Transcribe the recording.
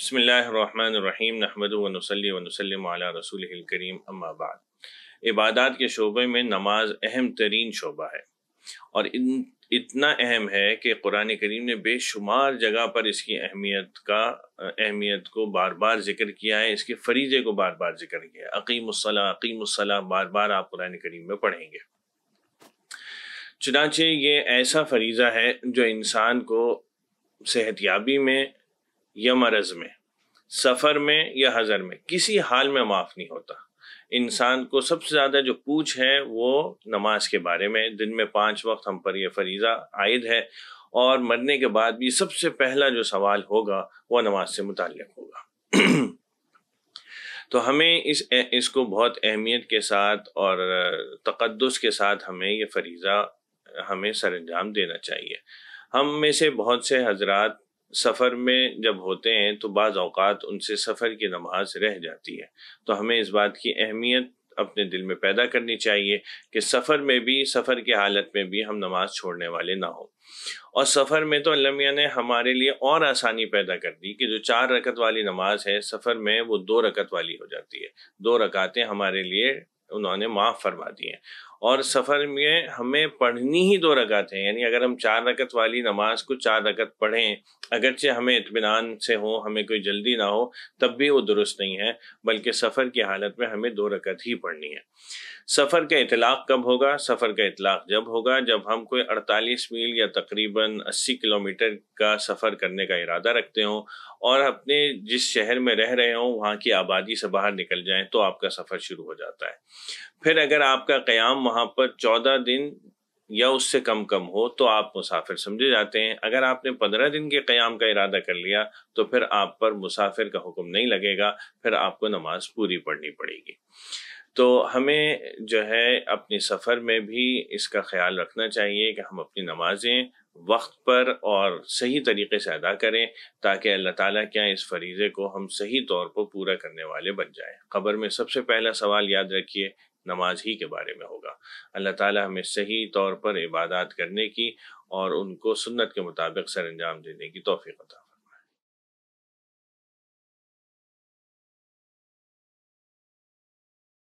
बसमीम नहमद वनसली रसूल करीम अम्माबाद इबादत के शोबे में नमाज अहम तरीन शोबा है और इन इतना अहम है कि कुरान करीम ने बेशुमार जगह पर इसकी अहमियत का अहमियत को बार बार जिक्र किया है इसके फरीजे को बार बार जिक्र किया है अकीम अकीम बार बार आप कुरान करीम में पढ़ेंगे चुनाचे ये ऐसा फरीज़ा है जो इंसान को सेहतियाबी में या मरज़ में सफ़र में या हज़र में किसी हाल में माफ़ नहीं होता इंसान को सबसे ज़्यादा जो पूछ है वो नमाज के बारे में दिन में पांच वक्त हम पर यह फरीज़ा आयद है और मरने के बाद भी सबसे पहला जो सवाल होगा वह नमाज से मुतल होगा तो हमें इस इसको बहुत अहमियत के साथ और तकदस के साथ हमें ये फरीज़ा हमें सर अंजाम देना चाहिए हम में से बहुत से हजरात सफ़र में जब होते हैं तो बाज़ अवकात उनसे सफ़र की नमाज रह जाती है तो हमें इस बात की अहमियत अपने दिल में पैदा करनी चाहिए कि सफ़र में भी सफ़र के हालत में भी हम नमाज छोड़ने वाले ना हो और सफ़र में तो अल्लाह ने हमारे लिए और आसानी पैदा कर दी कि जो चार रकत वाली नमाज है सफ़र में वो दो रकत वाली हो जाती है दो रकातें हमारे लिए उन्होंने माफ़ फरमा दी हैं और सफ़र में हमें पढ़नी ही दो रकत है यानी अगर हम चार रकत वाली नमाज को चार रकत पढ़ें अगरचे हमें इतमान से हो हमें कोई जल्दी ना हो तब भी वो दुरुस्त नहीं है बल्कि सफ़र की हालत में हमें दो रकत ही पढ़नी है सफ़र का इतलाक़ कब होगा सफ़र का इतलाक़ जब होगा जब हम कोई अड़तालीस मील या तकरीबन अस्सी किलोमीटर का सफ़र करने का इरादा रखते हों और अपने जिस शहर में रह रहे हों वहाँ की आबादी से बाहर निकल जाए तो आपका सफ़र शुरू हो जाता है फिर अगर आपका क़्याम वहाँ पर चौदह दिन या उससे कम कम हो तो आप मुसाफिर समझे जाते हैं अगर आपने पंद्रह दिन के क़्याम का इरादा कर लिया तो फिर आप पर मुसाफिर का हुक्म नहीं लगेगा फिर आपको नमाज पूरी पढ़नी पड़ेगी तो हमें जो है अपने सफ़र में भी इसका ख्याल रखना चाहिए कि हम अपनी नमाजें वक्त पर और सही तरीके से अदा करें ताकि अल्लाह ताला क्या इस फरीज़े को हम सही तौर पर पूरा करने वाले बन जाएं। खबर में सबसे पहला सवाल याद रखिए नमाज ही के बारे में होगा अल्लाह ताला हमें सही तौर पर इबादत करने की और उनको सुन्नत के मुताबिक सर अंजाम देने की तोफ़ी अता